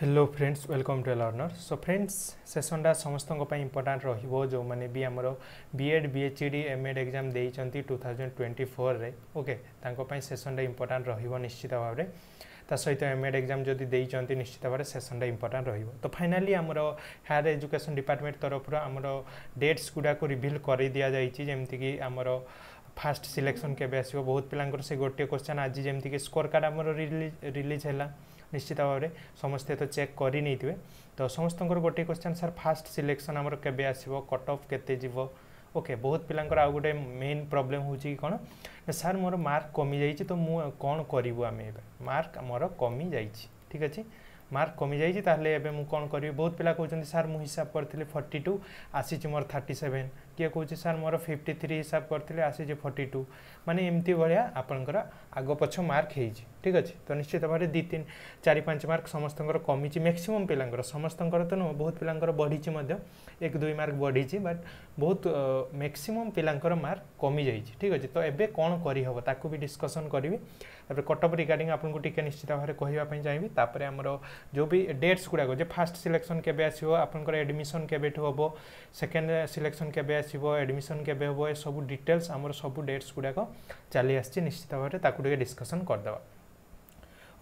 hello friends welcome to learner so friends सेसनटा समस्त important रो मैंने भी आमर बीएड बीएचडी एमएड एग्जाम देती टू थाउजेंड ट्वेंटी फोर रे ओके सेसनटा इम्पोर्टाट रश्चित भाव में ତା ସହିତ ଏମ୍ ଏଡ଼୍ ଏକ୍ଜାମ୍ ଯଦି ଦେଇଛନ୍ତି ନିଶ୍ଚିତ ଭାବରେ ସେସନ୍ଟା ଇମ୍ପୋର୍ଟାଣ୍ଟ ରହିବ ତ ଫାଇନାଲି ଆମର ହାୟର ଏଜୁକେସନ୍ ଡିପାର୍ଟମେଣ୍ଟ ତରଫରୁ ଆମର ଡେଟ୍ସ ଗୁଡ଼ାକୁ ରିଭିଲ୍ କରାଇ ଦିଆଯାଇଛି ଯେମିତିକି ଆମର ଫାଷ୍ଟ ସିଲେକ୍ସନ୍ କେବେ ଆସିବ ବହୁତ ପିଲାଙ୍କର ସେ ଗୋଟିଏ କ୍ୱେଶ୍ଚନ୍ ଆଜି ଯେମିତିକି ସ୍କୋର କାର୍ଡ଼ ଆମର ରିଲିଜ୍ ରିଲିଜ୍ ହେଲା নিশ্চিত ভাবে সমস্তে তো চেক করে নেইথিবে তো সমস্তঙ্কর গোটে কোশ্চেন স্যার ফার্স্ট সিলেকশন আমার কেবে আসব কট অফ কেতে যাব ওকে বহুত পিলাঙ্কর আউ গোটে মেইন প্রোবলেম হচ্ছে কি কোণ স্যার মোর মার্ক কমি যাইছি তো মু কোণ করিবু আমি এবে মার্ক মোর কমি যাইছি ঠিক আছে মার্ক কমি যাইছি তাহলে এবে মু কোণ করিবি বহুত পিলা কইছেন স্যার মু হিসাব করଥିଲି 42 আসিছি মোর 37 କିଏ କହୁଛି ସାର୍ ମୋର ଫିଫ୍ଟି ଥ୍ରୀ ହିସାବ କରିଥିଲି ଆସିଛି ଫର୍ଟି ଟୁ ମାନେ ଏମିତି ଭଳିଆ ଆପଣଙ୍କର ଆଗ ପଛ ମାର୍କ ହେଇଛି ଠିକ୍ ଅଛି ତ ନିଶ୍ଚିତ ଭାବରେ ଦୁଇ ତିନି ଚାରି ପାଞ୍ଚ ମାର୍କ ସମସ୍ତଙ୍କର କମିଛି ମ୍ୟାକ୍ସିମମ୍ ପିଲାଙ୍କର ସମସ୍ତଙ୍କର ତ ନୁହଁ ବହୁତ ପିଲାଙ୍କର ବଢ଼ିଛି ମଧ୍ୟ ଏକ ଦୁଇ ମାର୍କ ବଢ଼ିଛି ବଟ୍ ବହୁତ ମ୍ୟାକ୍ସିମମ୍ ପିଲାଙ୍କର ମାର୍କ କମିଯାଇଛି ଠିକ୍ ଅଛି ତ ଏବେ କ'ଣ କରିହେବ ତାକୁ ବି ଡିସ୍କସନ୍ କରିବି ତାପରେ କଟଅଫ୍ ରିଗାର୍ଡ଼ିଂ ଆପଣଙ୍କୁ ଟିକେ ନିଶ୍ଚିତ ଭାବରେ କହିବା ପାଇଁ ଚାହିଁବି ତାପରେ ଆମର ଯେଉଁ ବି ଡେଟ୍ସ ଗୁଡ଼ାକ ଯେ ଫାର୍ଷ୍ଟ ସିଲେକ୍ସନ୍ କେବେ ଆସିବ ଆପଣଙ୍କର ଆଡ଼ମିସନ୍ କେବେଠୁ ହେବ ସେକେଣ୍ଡ ସିଲେକ୍ସନ୍ କେବେ ଆସିବ ଆସିବ ଆଡ଼ମିସନ୍ କେବେ ହେବ ଏସବୁ ଡିଟେଲ୍ସ ଆମର ସବୁ ଡେଟ୍ସ ଗୁଡ଼ାକ ଚାଲି ଆସିଛି ନିଶ୍ଚିତ ଭାବରେ ତାକୁ ଟିକେ ଡିସ୍କସନ୍ କରିଦେବା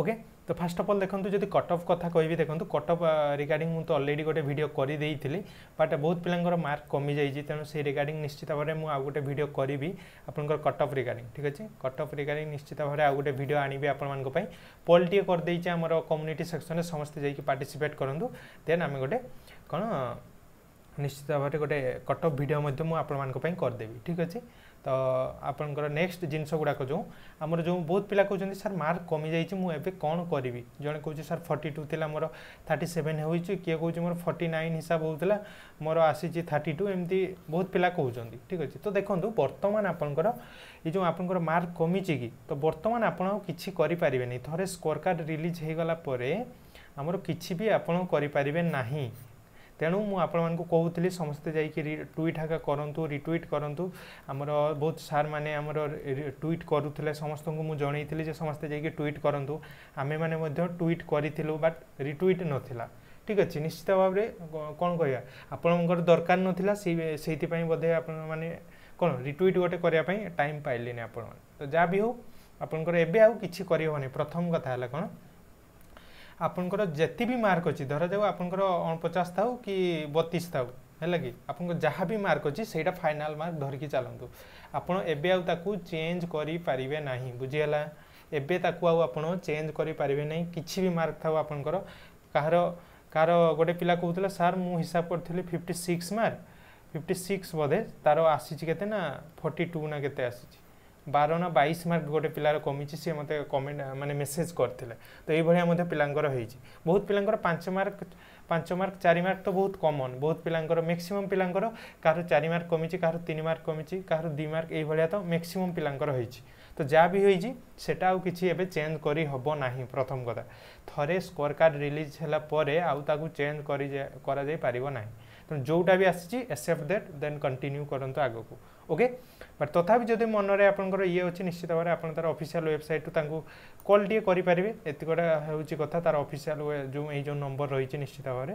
ଓକେ ତ ଫାର୍ଷ୍ଟ ଅଫ୍ ଅଲ୍ ଦେଖନ୍ତୁ ଯଦି କଟ୍ ଅଫ୍ କଥା କହିବି ଦେଖନ୍ତୁ କଟ୍ ଅଫ୍ ରିଗାର୍ଡିଂ ମୁଁ ତ ଅଲରେଡ଼ି ଗୋଟେ ଭିଡ଼ିଓ କରିଦେଇଥିଲି ବଟ୍ ବହୁତ ପିଲାଙ୍କର ମାର୍କ କମିଯାଇଛି ତେଣୁ ସେଇ ରିଗାର୍ଡିଂ ନିଶ୍ଚିତ ଭାବରେ ମୁଁ ଆଉ ଗୋଟେ ଭିଡ଼ିଓ କରିବି ଆପଣଙ୍କର କଟ୍ ଅଫ୍ ରିଗାର୍ଡିଂ ଠିକ୍ ଅଛି କଟ୍ ଅଫ୍ ରିଗାର୍ଡିଂ ନିଶ୍ଚିତ ଭାବରେ ଆଉ ଗୋଟେ ଭିଡ଼ିଓ ଆଣିବି ଆପଣମାନଙ୍କ ପାଇଁ ପଲ୍ଟିଏ କରିଦେଇଛି ଆମର କମ୍ୟୁନିଟି ସେକ୍ସନରେ ସମସ୍ତେ ଯାଇକି ପାର୍ଟିସିପେଟ୍ କରନ୍ତୁ ଦେନ୍ ଆମେ ଗୋଟେ କ'ଣ निश्चितভাৱে গটে কট অফ ভিডিওৰ মদ্যে মই আপোনাক পই কৰদেবি ঠিক আছে ত আপোনকৰ নেক্সট জিনছ গুডক যো আমাৰ যো বহুত পিলা কওচন্দি স্যার মার্ক কমি যায়ে মই এফে কোন কৰিবী জোন কওচি স্যার 42 থিলা মৰ 37 হৈচ কি কওচি মৰ 49 হিসাব হৈ থিলা মৰ আসিচি 32 এমতি বহুত পিলা কওচন্দি ঠিক আছে তো দেখোন্ত বৰ্তমান আপোনকৰ ই যো আপোনকৰ মার্ক কমিছে কি তো বৰ্তমান আপোনাক কিছি কৰি পৰিবেনি থৰে স্কোর কার্ড ৰিলিজ হৈ গলা pore আমাৰ কিছিবি আপোনাক কৰি পৰিবেনি নাহি ତେଣୁ ମୁଁ ଆପଣମାନଙ୍କୁ କହୁଥିଲି ସମସ୍ତେ ଯାଇକି ଟ୍ୱିଟ୍ ହାକା କରନ୍ତୁ ରିଟ୍ୱିଟ୍ କରନ୍ତୁ ଆମର ବହୁତ ସାର୍ମାନେ ଆମର ଟ୍ୱିଟ୍ କରୁଥିଲେ ସମସ୍ତଙ୍କୁ ମୁଁ ଜଣେଇଥିଲି ଯେ ସମସ୍ତେ ଯାଇକି ଟ୍ୱିଟ୍ କରନ୍ତୁ ଆମେମାନେ ମଧ୍ୟ ଟ୍ୱିଟ୍ କରିଥିଲୁ ବଟ୍ ରିଟ୍ୱିଟ୍ ନଥିଲା ঠিক আছে নিশ্চিত ভাবে କ'ଣ କହିବା ଆପଣଙ୍କର ଦରକାର ନଥିଲା ସେଇ ସେଇଥିପାଇଁ ବୋଧେ ଆପଣମାନେ କ'ଣ ରିଟ୍ୱିଟ୍ ଗୋଟେ କରିବା ପାଇଁ ଟାଇମ୍ ପାଇଲେନି ଆପଣମାନେ ତ ଯାହା ବି ହଉ ଆପଣଙ୍କର ଏବେ ଆଉ କିଛି କରିହେବନି ପ୍ରଥମ କଥା ହେଲା କ'ଣ ଆପଣଙ୍କର ଯେତେ ବି ମାର୍କ ଅଛି ଧରାଯାଉ ଆପଣଙ୍କର ଅଣପଚାଶ ଥାଉ କି ବତିଶ ଥାଉ ହେଲା କି ଆପଣଙ୍କ ଯାହା ବି ମାର୍କ ଅଛି ସେଇଟା ଫାଇନାଲ୍ ମାର୍କ ଧରିକି ଚାଲନ୍ତୁ ଆପଣ ଏବେ ଆଉ ତାକୁ ଚେଞ୍ଜ କରିପାରିବେ ନାହିଁ ବୁଝିଗଲା ଏବେ ତାକୁ ଆଉ ଆପଣ ଚେଞ୍ଜ କରିପାରିବେ ନାହିଁ କିଛି ବି ମାର୍କ ଥାଉ ଆପଣଙ୍କର କାହାର କାହାର ଗୋଟେ ପିଲା କହୁଥିଲା ସାର୍ ମୁଁ ହିସାବ କରିଥିଲି fifty six mark fifty six ବୋଧେ ତା'ର ଆସିଛି କେତେ ନା ଫର୍ଟି ଟୁ ନା କେତେ ଆସିଛି ବାର ନା ବାଇଶ ମାର୍କ ଗୋଟେ ପିଲାର କମିଛି ସିଏ ମୋତେ କମେଣ୍ଟ ମାନେ ମେସେଜ୍ କରିଥିଲେ ତ ଏଇଭଳିଆ ମଧ୍ୟ ପିଲାଙ୍କର ହେଇଛି ବହୁତ ପିଲାଙ୍କର ପାଞ୍ଚ ମାର୍କ ପାଞ୍ଚ ମାର୍କ ଚାରି ମାର୍କ ତ ବହୁତ କମନ୍ ବହୁତ ପିଲାଙ୍କର ମ୍ୟାକ୍ସିମମ୍ ପିଲାଙ୍କର କାହାର ଚାରି ମାର୍କ କମିଛି କାହାର ତିନି ମାର୍କ କମିଛି କାହାର ଦୁଇ ମାର୍କ ଏଇଭଳିଆ ତ ମ୍ୟାକ୍ସିମମ୍ ପିଲାଙ୍କର ହେଇଛି ତ ଯାହା ବି ହେଇଛି ସେଟା ଆଉ କିଛି ଏବେ ଚେଞ୍ଜ କରି ହେବ ନାହିଁ ପ୍ରଥମ କଥା ଥରେ ସ୍କୋର କାର୍ଡ଼ ରିଲିଜ୍ ହେଲା ପରେ ଆଉ ତାକୁ ଚେଞ୍ଜ କରି କରାଯାଇପାରିବ ନାହିଁ ତେଣୁ ଯେଉଁଟା ବି ଆସିଛି ଏକ୍ସେପ୍ଟ ଦେଟ୍ ଦେନ୍ କଣ୍ଟିନ୍ୟୁ କରନ୍ତୁ ଆଗକୁ ଓକେ ବଟ୍ ତଥାପି ଯଦି ମନରେ ଆପଣଙ୍କର ଇଏ ଅଛି ନିଶ୍ଚିତ ଭାବରେ ଆପଣ ତା'ର ଅଫିସିଆଲ୍ ୱେବସାଇଟ୍ରୁ ତାଙ୍କୁ କଲ୍ ଟିକେ କରିପାରିବେ ଏତିକଟା ହେଉଛି କଥା ତା'ର ଅଫିସିଆଲ୍ ଯେଉଁ ଏଇ ଯେଉଁ ନମ୍ବର ରହିଛି ନିଶ୍ଚିତ ଭାବରେ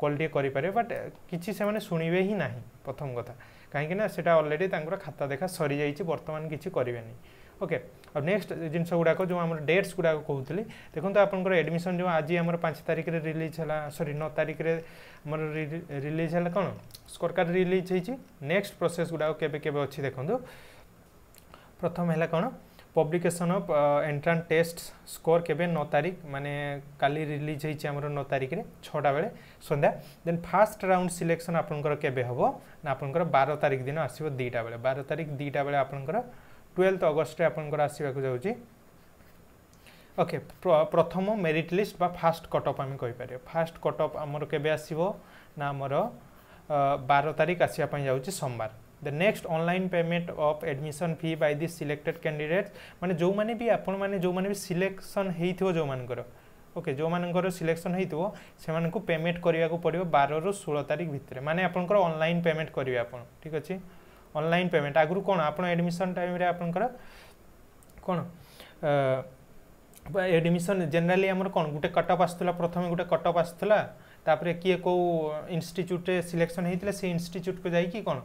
କଲ୍ ଟିକେ କରିପାରିବେ ବଟ୍ କିଛି ସେମାନେ ଶୁଣିବେ ହିଁ ନାହିଁ ପ୍ରଥମ କଥା କାହିଁକିନା ସେଇଟା ଅଲରେଡ଼ି ତାଙ୍କର ଖାତା ଦେଖା ସରିଯାଇଛି ବର୍ତ୍ତମାନ କିଛି କରିବେନି ଓକେ ଆଉ ନେକ୍ସଟ ଜିନିଷ ଗୁଡ଼ାକ ଯେଉଁ ଆମର ଡେଟ୍ସ ଗୁଡ଼ାକ କହୁଥିଲି ଦେଖନ୍ତୁ ଆପଣଙ୍କର ଆଡ଼ମିସନ୍ ଯେଉଁ ଆଜି ଆମର ପାଞ୍ଚ ତାରିଖରେ ରିଲିଜ୍ ହେଲା ସରି ନଅ ତାରିଖରେ ଆମର ରିଲିଜ୍ ହେଲା କ'ଣ ସରକାର ରିଲିଜ୍ ହେଇଛି ନେକ୍ସଟ ପ୍ରୋସେସ୍ ଗୁଡ଼ାକ କେବେ କେବେ ଅଛି ଦେଖନ୍ତୁ ପ୍ରଥମ ହେଲା କ'ଣ publication of entrance test score କେବେ ନଅ ତାରିଖ ମାନେ କାଲି ରିଲିଜ୍ ହେଇଛି ଆମର ନଅ ତାରିଖରେ ଛଅଟା ବେଳେ ସନ୍ଧ୍ୟା ଦେନ୍ ଫାର୍ଷ୍ଟ ରାଉଣ୍ଡ ସିଲେକ୍ସନ୍ ଆପଣଙ୍କର କେବେ ହେବ ନା ଆପଣଙ୍କର ବାର ତାରିଖ ଦିନ ଆସିବ ଦୁଇଟା ବେଳେ ବାର ତାରିଖ ଦୁଇଟା ବେଳେ ଆପଣଙ୍କର টুয়েলভ अगस्ट আপনার আসবাক যাচ্ছি ওকে প্রথম মেরিট লিস্ট বা ফাষ্ট কট অফ আমি কইপার ফাষ্ট के অফ আমার কেবে আসব না আমার the next online payment of admission fee by the selected candidates माने जो माने भी आपण माने जो माने भी सिलेक्शन हेइथिबो जो मानकर ओके जो मानकर सिलेक्शन हो से पेमेंट करिया को पड़िबो 12 रो तारीख तारिख भितरे माने आपनकर ऑनलाइन पेमेंट करेंगे आप ठीक अच्छे অনলাইন পেমেন্ট আগুর কোণ আপনার এডমিশন টাইমে আপনার কোণ এডমিশন জেনারেলি আমার কোণ গোটে কট অফ আসুলা প্রথমে গোটে কট অফ আসুলা তাপরে কি কেউ ইনস্টিচ্ୟୁটে সিলেকশন হয়েছিল সেই ইনস্টিচ্ୟୁটকে যাই কোণ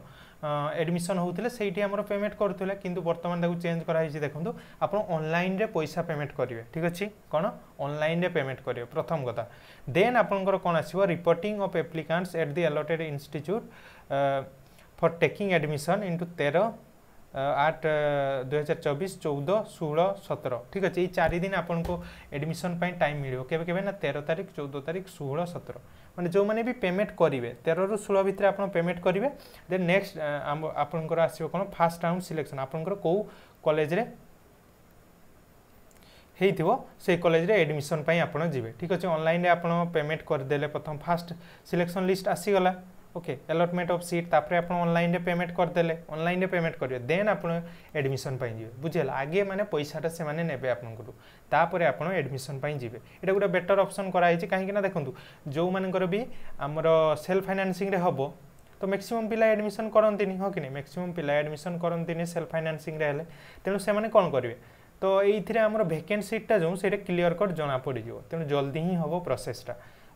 এডমিশন হোলে সেইটি আমার পেমেন্ট করুলে কিন্তু বর্তমানে তাকে চেঞ্জ করা হয়েছে দেখুন আপনার অনলাইনে পয়সা পেমেন্ট করবে ঠিক আছে কোণ অনলাইনে পেমেন্ট করবে প্রথম কথা দেন আপনার কোণ আসব reporting of applicants at the allotted institute for taking admission into तेर आठ दुई हजार चौबीस चौदह षोह सतर ठीक अच्छे ये दिन आपको एडमिशन टाइम मिले केवे केवे ना तेर तारीख चौदह तारीख षोह सतर मैंने जो मैंने भी पेमेंट करेंगे तेरह षोह भितर आप पेमेंट करेंगे देन नेक्स्ट आपर आस फास्ट राउंड सिलेक्शन आपंकर कौ कलेज ହେଇଥିବ ସେଇ କଲେଜରେ ଏଡ଼ମିସନ୍ ପାଇଁ ଆପଣ ଯିବେ ଠିକ୍ ଅଛି ଅନଲାଇନ୍ରେ ଆପଣ ପେମେଣ୍ଟ କରିଦେଲେ ପ୍ରଥମ first selection okay allotment of seat ତାପରେ ଆପଣ ଅନଲାଇନ୍ରେ ପେମେଣ୍ଟ କରିଦେଲେ ଅନଲାଇନ୍ରେ ପେମେଣ୍ଟ କରିବେ ଦେନ୍ ଆପଣ ଆଡ଼ମିସନ୍ ପାଇଁ ଯିବେ ବୁଝିହେଲା ଆଗେ ମାନେ ପଇସାଟା ସେମାନେ ନେବେ ଆପଣଙ୍କଠୁ ତାପରେ ଆପଣ ଆଡ଼ମିସନ୍ ପାଇଁ ଯିବେ ଏଇଟା ଗୋଟେ ବେଟର୍ ଅପସନ୍ କରାହେଇଛି କାହିଁକିନା ଦେଖନ୍ତୁ ଯେଉଁମାନଙ୍କର ବି ଆମର ସେଲ୍ଫ ଫାଇନାନ୍ସିଂରେ ହେବ ତ ମ୍ୟାକ୍ସିମମ୍ ପିଲା ଆଡ଼ମିସନ୍ କରନ୍ତିନି ହଁ କି ନାହିଁ ମ୍ୟାକ୍ସିମମ୍ ପିଲା ଆଡ଼ମିସନ୍ କରନ୍ତିନି ସେଲ୍ଫ ଫାଇନାନ୍ସିଂରେ ହେଲେ ତେଣୁ ସେମାନେ କ'ଣ କରିବେ ତ ଏଇଥିରେ ଆମର ଭେକେଣ୍ଟ ସିଟ୍ଟା ଯେଉଁ ସେଇଟା କ୍ଲିଅର୍ କଟ୍ ଜଣାପଡ଼ିଯିବ ତେଣୁ ଜଲ୍ଦି ହିଁ ହେବ ପ୍ରୋସେସ୍ଟା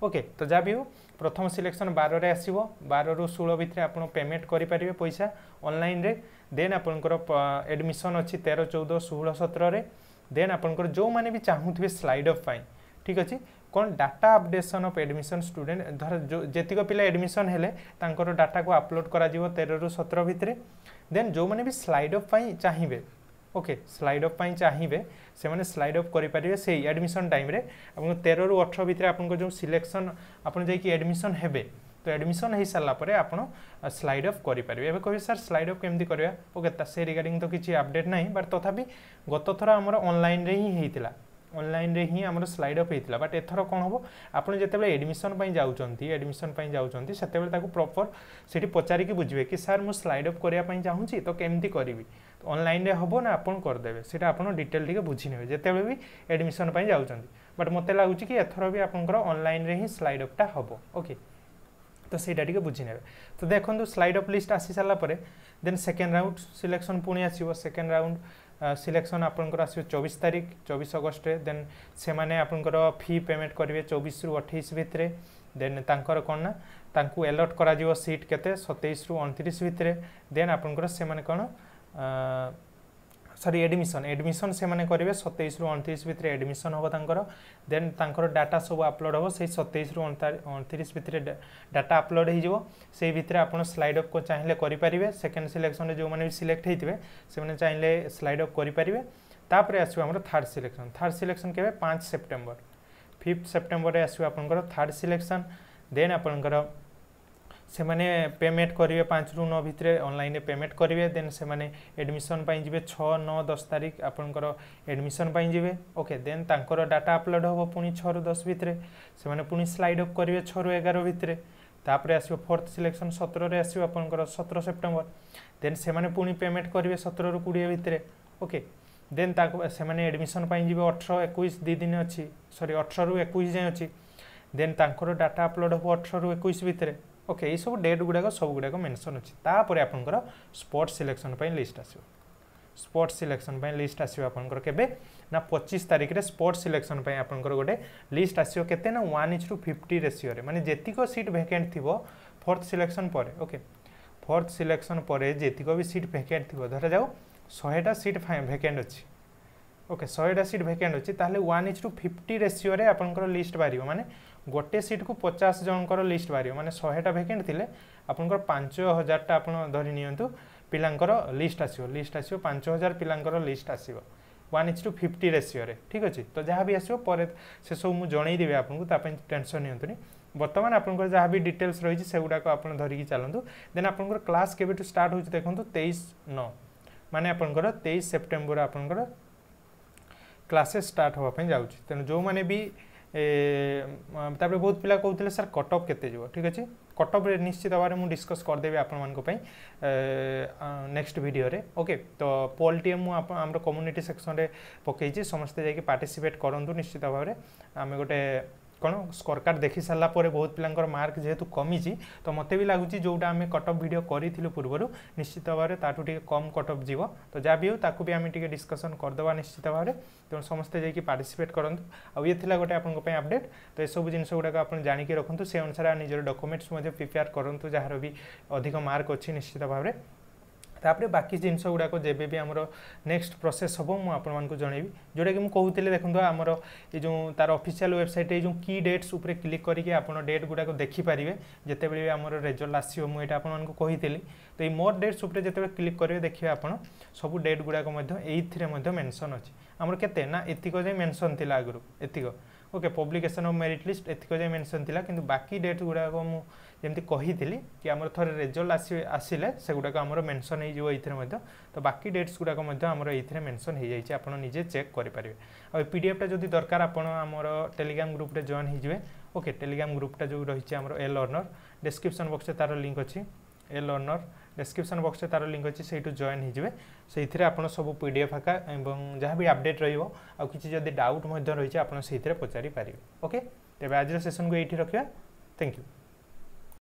ওকে তো যা বি হো প্রথম সিলেকশন বারে আসব বারু ষোল ভিতরে আপনার পেমেন্ট করে পারবে পয়সা অনলাইনে দেন আপনার এডমিশন অছি তের চৌদ ষোহল সতেরের দেন আপনার যে বি চাহুবে স্লাইড অফ পাই ঠিক আছে কোণ data updation of admission student ধর যেতক পিলা এডমিশন হলে তাঁর ডাটা কু আপলোড করা তেরু সতের ভিতরে দেন যে স্লাইড অফ পাই চাহিবে ওকে স্লাইড অফ চাহিবে সে স্লাইড অফ করে পারে সেই আডমিশন টাইমে এবং তের রু অঠর ভিতরে আপনার যে সিলেকশন আপনার যাই আডমিশন হবে তো আডমিশন হয়ে সারা পরে আপনার স্লাইড অফ করে পারে এবার কবি স্যার স্লাইড অফ কেমি করা ওকে তা সে রিগার্ডিং তো কিছু আপডেট না বাট তথাপি গতথর আমার অনলাইনরে হি হয়েছিল অনলাইনরে হি আমার স্লাইড অফ হয়েছিল বাট এথর কম হব আপনার যেতবে এডমিশন যাচ্ছেন এডমিশন যাচ্ছেন সেতবে তাকে প্রপর সেটি পচারিকি বুঝবে কি স্যার মু স্লাইড অফ করা চাহুছি তো কেমি করবি অনলাইনে হব না আপন করদেবে সেটা আপনার ডিটেল টিকে বুঝি নেবে যেতবে বি এডমিশন পাই যাচ্ছেন বট মতো লাগুচি কি এথর বি আপনার অনলাইনে হি স্লাইড অপটা হব ওকে তো সেইটা টিকে বুঝি নেবে তো দেখুন স্লাইড অফ লিস্ট আসি সারা পরে দেন সেকেন্ড রাউন্ড সিলেকশন পুঁ আসব সেকেন্ড রাউন্ড সিলেকশন আপনার আসবে চবিশ তারিখ চবিশ অগস্টে দেন সে আপনার ফি পেমেন্ট করবে চবিশ রু অঠেইশ ভিতরে দেন তাঁর কম না তাঁকু এলট করা সিট কেতে সতেইশ রু অণতিরিশ ভিতরে দেন আপনার সে কোণ সরি এডমিশন এডমিশন সে করবে সতেইশ রু অনতিশ ভিতরে এডমিশন হব তাঁকর দেন তাঁকর ডাটা সব আপলোড হব সেই সতেইশ রু অনতিশ ভিতরে ডাটা আপলোড হয়ে যাব সেই ভিতরে আপনার স্লাইড অফ চাইলে করে পে সেকেন্ড সিলেকশন যে সিলেক্ট হয়েছে সে চাইলে স্লাইড অফ করে পে তাপরে আসবে আমার থার্ড সিলেকশন থার্ড সিলেকশন কেবে পাঁচ সেপ্টেম্বর ফিফ্থ সেপ্টেম্বরে আসবে আপনার থার্ড সিলেকশন দেন আপনার সেমানে পেমেন্ট করবে পাঁচ রু ন ভিতরে অনলাইনে পেমেন্ট করবে দেন সেমানে এডমিশন পাই যাবে ছ ন দশ তারিখ আপনার এডমিশন পাই যাবে ওকে দেন তাঁর ডাটা আপলোড হব পুঁ ছ রু দশ ভিতরে সেমানে পুঁ স্লাইড অফ করবে ছ রু এগার ভিতরে তাপরে আসবে ফোর্থ সিলেকশন সতেরের আসবে আপনার সতেরো সেপ্টেম্বর দেন সেমানে পুঁ পেমেন্ট করবে সতেরু কোড়ি ভিতরে ওকে দেন তা সেমানে এডমিশন পাই যাবে অঠর একুশ দুই দিন অছি সরি অঠর একুশ যায় অছি দেন তাঁর ডাটা আপলোড হব অঠর একুশ ভিতরে ओके ये सब डेट गुड़ाक सब गुड़ाक मेनसन अच्छी तापर आपर स्पोर्ट सिलेक्शन लिस्ट आसो स्पोर्ट सिलेक्शन लिस्ट आसो आपर के पचिश तारिख में स्पोर्ट सिलेक्शन आपंकर गोटे लिस्ट आसो के one is to fifty ratio मैंने जितक सीट भेकेट थी फोर्थ सिलेक्शन पर ओके फोर्थ सिलेक्शन पर जितक भी सीट भैकेट थी धर जाऊ शहेटा सीट भैकेट अच्छी ओके शहेटा सीट भेकेट अच्छी तेल one is to fifty ratio आपंकर लिस्ट बाहर मानने ଗୋଟିଏ ସିଟ୍କୁ ପଚାଶ ଜଣଙ୍କର ଲିଷ୍ଟ ବାହାରିବ ମାନେ ଶହେଟା ଭେକେଣ୍ଟ ଥିଲେ ଆପଣଙ୍କର ପାଞ୍ଚ ହଜାରଟା ଆପଣ ଧରି ନିଅନ୍ତୁ ପିଲାଙ୍କର ଲିଷ୍ଟ ଆସିବ ଲିଷ୍ଟ ଆସିବ ପାଞ୍ଚ ହଜାର ପିଲାଙ୍କର ଲିଷ୍ଟ ଆସିବ ୱାନ୍ ଇଚ୍ ଟୁ ଫିଫ୍ଟି ରେସିଓରେ ଠିକ୍ ଅଛି ତ ଯାହା ବି ଆସିବ ପରେ ସେସବୁ ମୁଁ ଜଣେଇଦେବି ଆପଣଙ୍କୁ ତା ପାଇଁ ଟେନସନ୍ ନିଅନ୍ତୁନି ବର୍ତ୍ତମାନ ଆପଣଙ୍କର ଯାହା ବି ଡିଟେଲ୍ସ ରହିଛି ସେଗୁଡ଼ାକ ଆପଣ ଧରିକି ଚାଲନ୍ତୁ ଦେନ୍ ଆପଣଙ୍କର କ୍ଲାସ୍ କେବେଠୁ ଷ୍ଟାର୍ଟ ହେଉଛି ଦେଖନ୍ତୁ ତେଇଶ ନଅ ମାନେ ଆପଣଙ୍କର ତେଇଶ ସେପ୍ଟେମ୍ବର ଆପଣଙ୍କର କ୍ଲାସେସ୍ ଷ୍ଟାର୍ଟ ହେବା ପାଇଁ ଯାଉଛି ତେଣୁ ଯେଉଁମାନେ ବି ତାପରେ ବହୁତ ପିଲା କହୁଥିଲେ ସାର୍ କଟ୍ ଅଫ୍ କେତେ ଯିବ ଠିକ୍ ଅଛି କଟ୍ ଅଫ୍ ନିଶ୍ଚିତ ଭାବରେ ମୁଁ ଡିସ୍କସ୍ କରିଦେବି ଆପଣମାନଙ୍କ ପାଇଁ ନେକ୍ସଟ ଭିଡ଼ିଓରେ ଓକେ ତ ପଲ୍ଟିଏ ମୁଁ ଆମର କମ୍ୟୁନିଟି ସେକ୍ସନରେ ପକାଇଛି ସମସ୍ତେ ଯାଇକି ପାର୍ଟିସିପେଟ୍ କରନ୍ତୁ ନିଶ୍ଚିତ ଭାବରେ ଆମେ ଗୋଟେ କ'ଣ ସ୍କୋରକାର୍ଡ଼ ଦେଖି ସାରିଲା ପରେ ବହୁତ ପିଲାଙ୍କର ମାର୍କ ଯେହେତୁ କମିଛି ତ ମୋତେ ବି ଲାଗୁଛି ଯେଉଁଟା ଆମେ କଟଅଫ୍ ଭିଡ଼ିଓ କରିଥିଲୁ ପୂର୍ବରୁ ନିଶ୍ଚିତ ଭାବରେ ତାଠୁ ଟିକେ କମ୍ କଟଅଫ୍ ଯିବ ତ ଯାହା ବି ହେଉ ତାକୁ ବି ଆମେ ଟିକେ ଡିସ୍କସନ୍ କରିଦେବା ନିଶ୍ଚିତ ଭାବରେ ତେଣୁ ସମସ୍ତେ ଯାଇକି ପାର୍ଟିସିପେଟ୍ କରନ୍ତୁ ଆଉ ଇଏ ଥିଲା ଗୋଟେ ଆପଣଙ୍କ ପାଇଁ ଅପଡ଼େଟ୍ ତ ଏସବୁ ଜିନିଷ ଗୁଡ଼ାକ ଆପଣ ଜାଣିକି ରଖନ୍ତୁ ସେ ଅନୁସାରେ ନିଜର ଡକୁମେଣ୍ଟସ୍ ମଧ୍ୟ ପ୍ରିପେୟାର କରନ୍ତୁ ଯାହାର ବି ଅଧିକ ମାର୍କ ଅଛି ନିଶ୍ଚିତ ଭାବରେ তাপরে বাকি জিনিস গুড়াক যেবে বি আমার নেক্সট প্রোসেস হব মু আপনার জনাইবি যেটা কি কুলে দেখুন আমার এই যে তার অফিসিয়াল ওয়েবসাইট এই যে কি ডেটস উপরে ক্লিক করিকি আপনার ডেট গুড়াক দেখিপারে যেতবে আমার রেজল্ট আসবে মু এটা আপনার কহিলি তো এই মোর ডেটস উপরে যেত ক্লিক করবে দেখবে আপনার সবু ডেট গুড়াক এইথিরে মেনশন অছে আমার কেতে না এতিক যাই মেনশন লা আগর এতিক okay publication of merit list ଏତିକ ଯାଏ ମେନସନ୍ ଥିଲା କିନ୍ତୁ ବାକି ଡେଟ୍ ଗୁଡ଼ାକ ମୁଁ ଯେମିତି କହିଥିଲି କି ଆମର ଥରେ ରେଜଲ୍ଟ ଆସି ଆସିଲେ ସେଗୁଡ଼ାକ ଆମର ମେନସନ୍ ହେଇଯିବ ଏଇଥିରେ ମଧ୍ୟ ତ ବାକି ଡେଟ୍ସ ଗୁଡ଼ାକ ମଧ୍ୟ ଆମର ଏଇଥିରେ ମେନସନ୍ ହେଇଯାଇଛି ଆପଣ ନିଜେ ଚେକ୍ କରିପାରିବେ ଆଉ ଏ ପି ଡି ଏଫ୍ଟା ଯଦି ଦରକାର ଆପଣ ଆମର ଟେଲିଗ୍ରାମ ଗ୍ରୁପ୍ରେ ଜଏନ୍ ହେଇଯିବେ ଓକେ ଟେଲିଗ୍ରାମ ଗ୍ରୁପ୍ଟା ଯେଉଁ ରହିଛି ଆମର ଏଲ୍ ଅର୍ଣ୍ଣର ଡେସ୍କ୍ରିପସନ୍ ବକ୍ସରେ ତା'ର ଲିଙ୍କ୍ ଅଛି ଏଲ୍ ଅର୍ଣ୍ଣର ডেসক্রিপশন বক্সে তার লিঙ্ক অছি সেইটু জয়েন হয়ে সেইথিরে আপনার সব পিডিএফ আকা এবং যা বি আপডেট রহব আছে যদি ডাউট রয়েছে আপনার সেইথিরে পচারি পারে ওকে তেমন আজর সেসন এইটি রক্ষা থ্যাংক ইউ